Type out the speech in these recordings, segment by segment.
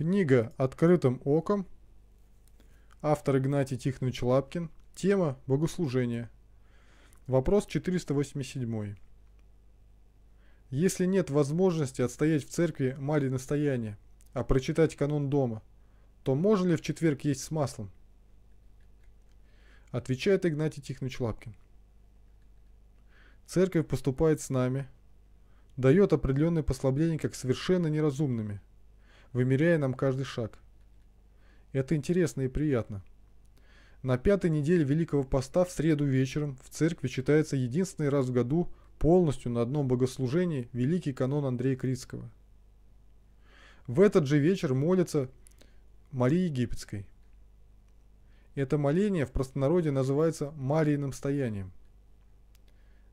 Книга «Открытым оком». Автор Игнатий Тихонович Лапкин. Тема «Богослужение». Вопрос 487. Если нет возможности отстоять в церкви мали настояние, а прочитать канон дома, то можно ли в четверг есть с маслом? Отвечает Игнатий Тихонович Лапкин. Церковь поступает с нами, дает определенные послабления как совершенно неразумными – вымеряя нам каждый шаг. Это интересно и приятно. На пятой неделе Великого Поста в среду вечером в церкви читается единственный раз в году полностью на одном богослужении великий канон Андрея Критского. В этот же вечер молится Марии Египетской. Это моление в простонародье называется «Марииным стоянием».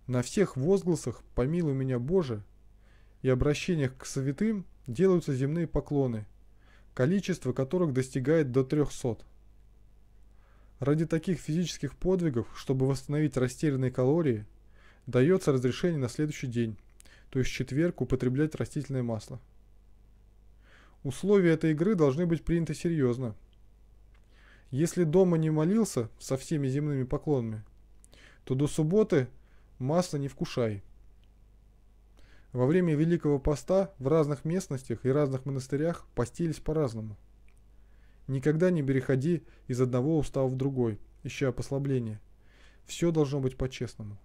На всех возгласах «Помилуй меня, Боже» и обращениях к святым – делаются земные поклоны, количество которых достигает до 300. Ради таких физических подвигов, чтобы восстановить растерянные калории, дается разрешение на следующий день, то есть четверг, употреблять растительное масло. Условия этой игры должны быть приняты серьезно. Если дома не молился со всеми земными поклонами, то до субботы масло не вкушай. Во время Великого Поста в разных местностях и разных монастырях постились по-разному. Никогда не переходи из одного устава в другой, ища послабления. Все должно быть по-честному.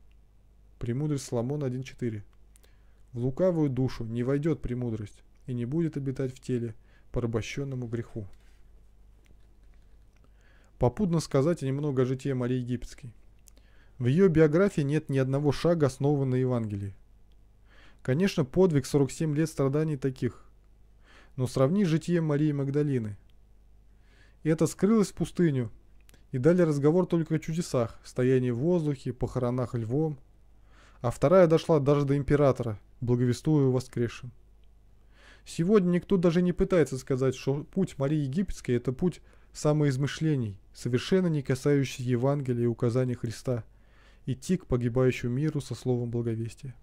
Премудрость Соломона 1.4 В лукавую душу не войдет премудрость и не будет обитать в теле, порабощенному греху. Попутно сказать немного о житии Марии Египетской. В ее биографии нет ни одного шага, основанного на Евангелии. Конечно, подвиг 47 лет страданий таких. Но сравни житие Марии Магдалины. И это скрылось в пустыню, и дали разговор только о чудесах, стоянии в воздухе, похоронах львом. А вторая дошла даже до императора, благовестую воскресшим. Сегодня никто даже не пытается сказать, что путь Марии Египетской – это путь самоизмышлений, совершенно не касающийся Евангелия и указаний Христа, идти к погибающему миру со словом благовестия.